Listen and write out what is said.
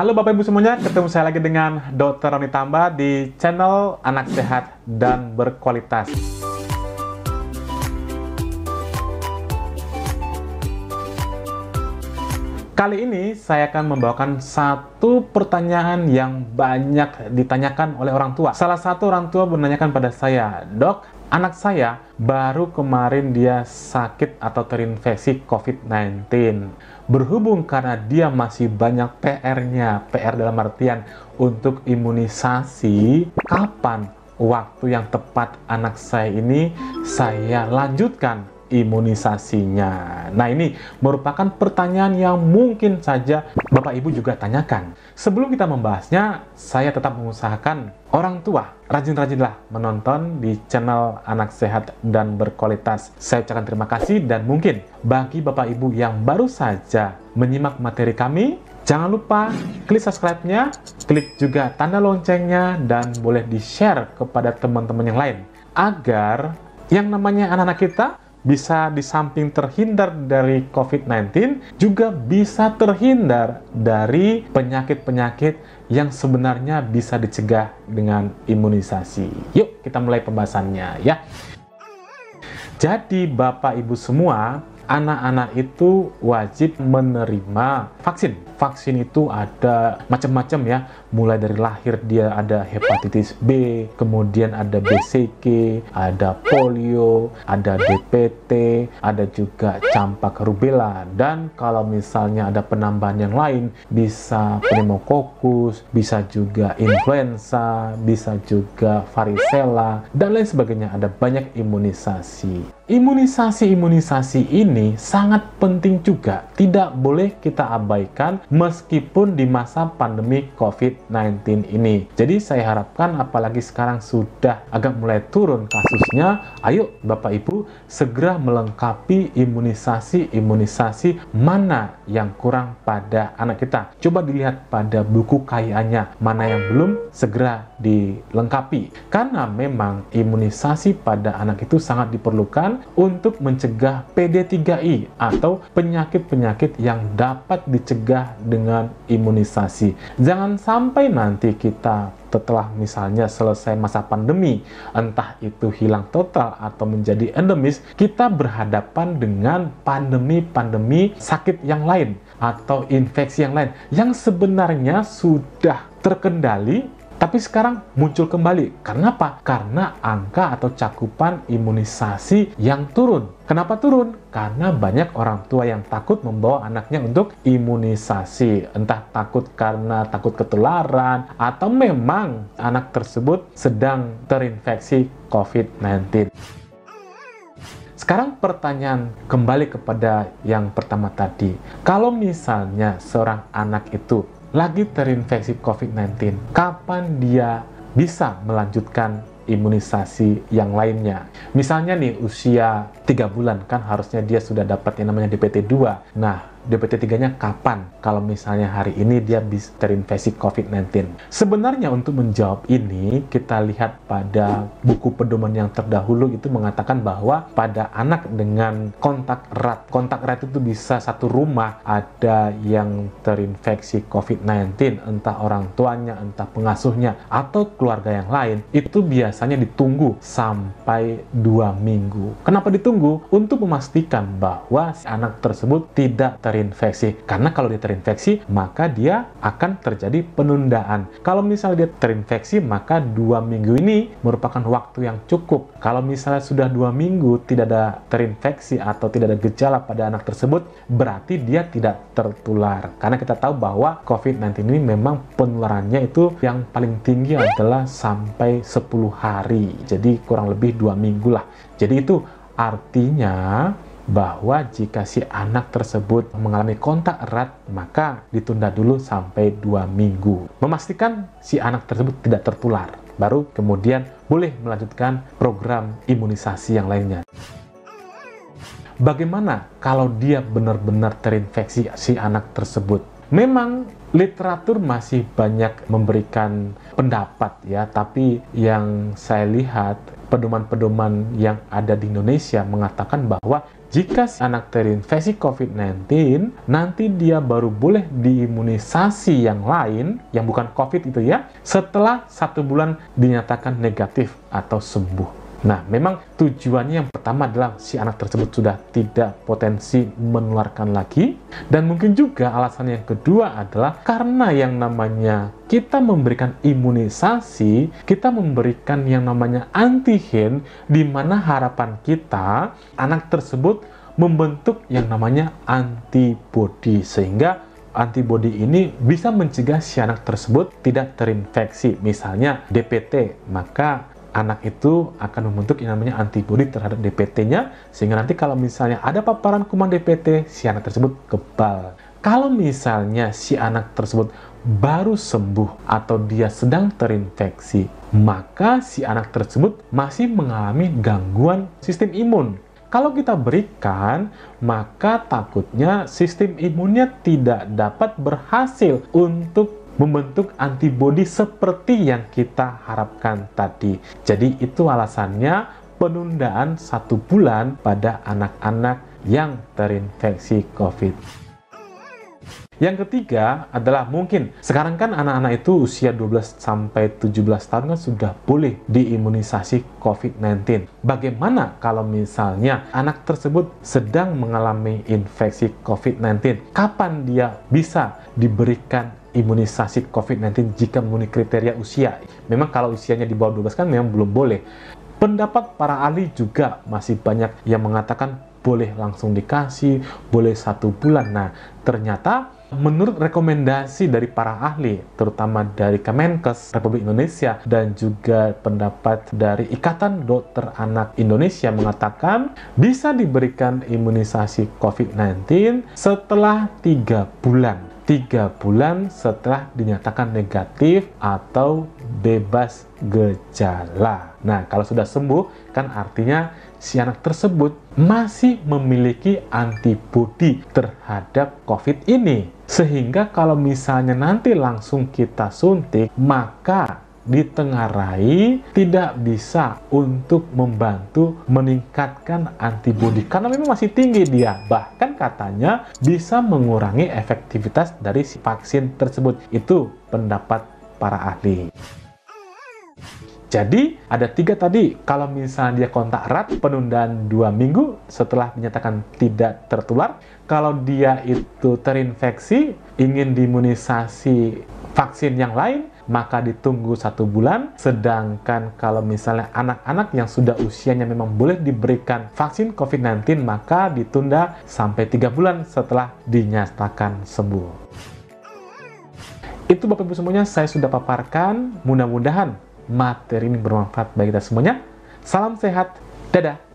Halo Bapak Ibu semuanya, ketemu saya lagi dengan Dr. Roni Tamba di channel Anak Sehat dan Berkualitas. Kali ini saya akan membawakan satu pertanyaan yang banyak ditanyakan oleh orang tua. Salah satu orang tua menanyakan pada saya, "Dok, anak saya baru kemarin dia sakit atau terinfeksi COVID-19. Berhubung karena dia masih banyak PR-nya, PR dalam artian untuk imunisasi, kapan waktu yang tepat anak saya ini saya lanjutkan imunisasinya? Nah, ini merupakan pertanyaan yang mungkin saja Bapak Ibu juga tanyakan. Sebelum kita membahasnya, saya tetap mengusahakan orang tua rajin-rajinlah menonton di channel Anak Sehat dan Berkualitas. Saya ucapkan terima kasih dan mungkin bagi Bapak Ibu yang baru saja menyimak materi kami, jangan lupa klik subscribe-nya, klik juga tanda loncengnya dan boleh di-share kepada teman-teman yang lain agar yang namanya anak-anak kita bisa di samping terhindar dari COVID-19, juga bisa terhindar dari penyakit-penyakit yang sebenarnya bisa dicegah dengan imunisasi. Yuk, kita mulai pembahasannya ya. Jadi, Bapak Ibu semua, anak-anak itu wajib menerima vaksin. Vaksin itu ada macam-macam ya, mulai dari lahir dia ada hepatitis B, kemudian ada BCG, ada polio, ada DPT, ada juga campak rubella dan kalau misalnya ada penambahan yang lain bisa pneumokokus, bisa juga influenza, bisa juga varicella dan lain sebagainya. Ada banyak imunisasi. Imunisasi-imunisasi ini sangat penting juga, tidak boleh kita abaikan meskipun di masa pandemi COVID-19 ini. Jadi saya harapkan apalagi sekarang sudah agak mulai turun kasusnya, ayo Bapak Ibu segera melengkapi imunisasi-imunisasi mana yang kurang pada anak kita. Coba dilihat pada buku kayaannya, mana yang belum segera dilengkapi. Karena memang imunisasi pada anak itu sangat diperlukan untuk mencegah PD3I atau penyakit-penyakit yang dapat dicegah dengan imunisasi. Jangan sampai nanti kita setelah misalnya selesai masa pandemi, entah itu hilang total atau menjadi endemis, kita berhadapan dengan pandemi-pandemi sakit yang lain atau infeksi yang lain yang sebenarnya sudah terkendali tapi sekarang muncul kembali. Kenapa? Karena angka atau cakupan imunisasi yang turun. Kenapa turun? Karena banyak orang tua yang takut membawa anaknya untuk imunisasi. Entah takut karena takut ketularan atau memang anak tersebut sedang terinfeksi COVID-19. Sekarang pertanyaan kembali kepada yang pertama tadi. Kalau misalnya seorang anak itu lagi terinfeksi COVID-19, kapan dia bisa melanjutkan imunisasi yang lainnya. Misalnya nih usia 3 bulan kan harusnya dia sudah dapat yang namanya DPT 2. Nah, DPT-3-nya kapan kalau misalnya hari ini dia bisa terinfeksi COVID-19. Sebenarnya untuk menjawab ini, kita lihat pada buku pedoman yang terdahulu itu mengatakan bahwa pada anak dengan kontak erat, kontak erat itu bisa satu rumah ada yang terinfeksi COVID-19, entah orang tuanya, entah pengasuhnya, atau keluarga yang lain, itu biasanya ditunggu sampai dua minggu. Kenapa ditunggu? Untuk memastikan bahwa si anak tersebut tidak ter terinfeksi. Karena kalau dia terinfeksi, maka dia akan terjadi penundaan. Kalau misalnya dia terinfeksi, maka dua minggu ini merupakan waktu yang cukup. Kalau misalnya sudah dua minggu tidak ada terinfeksi atau tidak ada gejala pada anak tersebut, berarti dia tidak tertular. Karena kita tahu bahwa COVID-19 ini memang penularannya itu yang paling tinggi adalah sampai 10 hari. Jadi kurang lebih dua minggu lah. Jadi itu artinya bahwa jika si anak tersebut mengalami kontak erat, maka ditunda dulu sampai dua minggu. Memastikan si anak tersebut tidak tertular, baru kemudian boleh melanjutkan program imunisasi yang lainnya. Bagaimana kalau dia benar-benar terinfeksi si anak tersebut? Memang literatur masih banyak memberikan pendapat ya, tapi yang saya lihat pedoman-pedoman yang ada di Indonesia mengatakan bahwa jika si anak terinfeksi COVID-19, nanti dia baru boleh diimunisasi yang lain, yang bukan COVID itu ya, setelah satu bulan dinyatakan negatif atau sembuh. Nah, memang tujuannya yang pertama adalah si anak tersebut sudah tidak potensi menularkan lagi dan mungkin juga alasan yang kedua adalah karena yang namanya kita memberikan imunisasi, kita memberikan yang namanya antigen di mana harapan kita anak tersebut membentuk yang namanya antibodi sehingga antibodi ini bisa mencegah si anak tersebut tidak terinfeksi misalnya DPT maka anak itu akan membentuk yang namanya antibodi terhadap DPT-nya sehingga nanti kalau misalnya ada paparan kuman DPT si anak tersebut kebal. Kalau misalnya si anak tersebut baru sembuh atau dia sedang terinfeksi, maka si anak tersebut masih mengalami gangguan sistem imun. Kalau kita berikan, maka takutnya sistem imunnya tidak dapat berhasil untuk membentuk antibodi seperti yang kita harapkan tadi. Jadi itu alasannya penundaan satu bulan pada anak-anak yang terinfeksi COVID. Yang ketiga adalah mungkin sekarang kan anak-anak itu usia 12 sampai 17 tahun kan sudah boleh diimunisasi COVID-19. Bagaimana kalau misalnya anak tersebut sedang mengalami infeksi COVID-19? Kapan dia bisa diberikan imunisasi COVID-19 jika memenuhi kriteria usia. Memang kalau usianya di bawah 12 kan memang belum boleh. Pendapat para ahli juga masih banyak yang mengatakan boleh langsung dikasih, boleh satu bulan. Nah, ternyata menurut rekomendasi dari para ahli, terutama dari Kemenkes Republik Indonesia dan juga pendapat dari Ikatan Dokter Anak Indonesia mengatakan bisa diberikan imunisasi COVID-19 setelah tiga bulan tiga bulan setelah dinyatakan negatif atau bebas gejala. Nah, kalau sudah sembuh, kan artinya si anak tersebut masih memiliki antibodi terhadap COVID ini. Sehingga kalau misalnya nanti langsung kita suntik, maka ditengarai tidak bisa untuk membantu meningkatkan antibodi karena memang masih tinggi dia bahkan katanya bisa mengurangi efektivitas dari si vaksin tersebut itu pendapat para ahli jadi ada tiga tadi, kalau misalnya dia kontak erat, penundaan dua minggu setelah menyatakan tidak tertular. Kalau dia itu terinfeksi, ingin diimunisasi vaksin yang lain, maka ditunggu satu bulan. Sedangkan kalau misalnya anak-anak yang sudah usianya memang boleh diberikan vaksin COVID-19, maka ditunda sampai tiga bulan setelah dinyatakan sembuh. Itu Bapak Ibu semuanya saya sudah paparkan. Mudah-mudahan materi ini bermanfaat bagi kita semuanya. Salam sehat, dadah.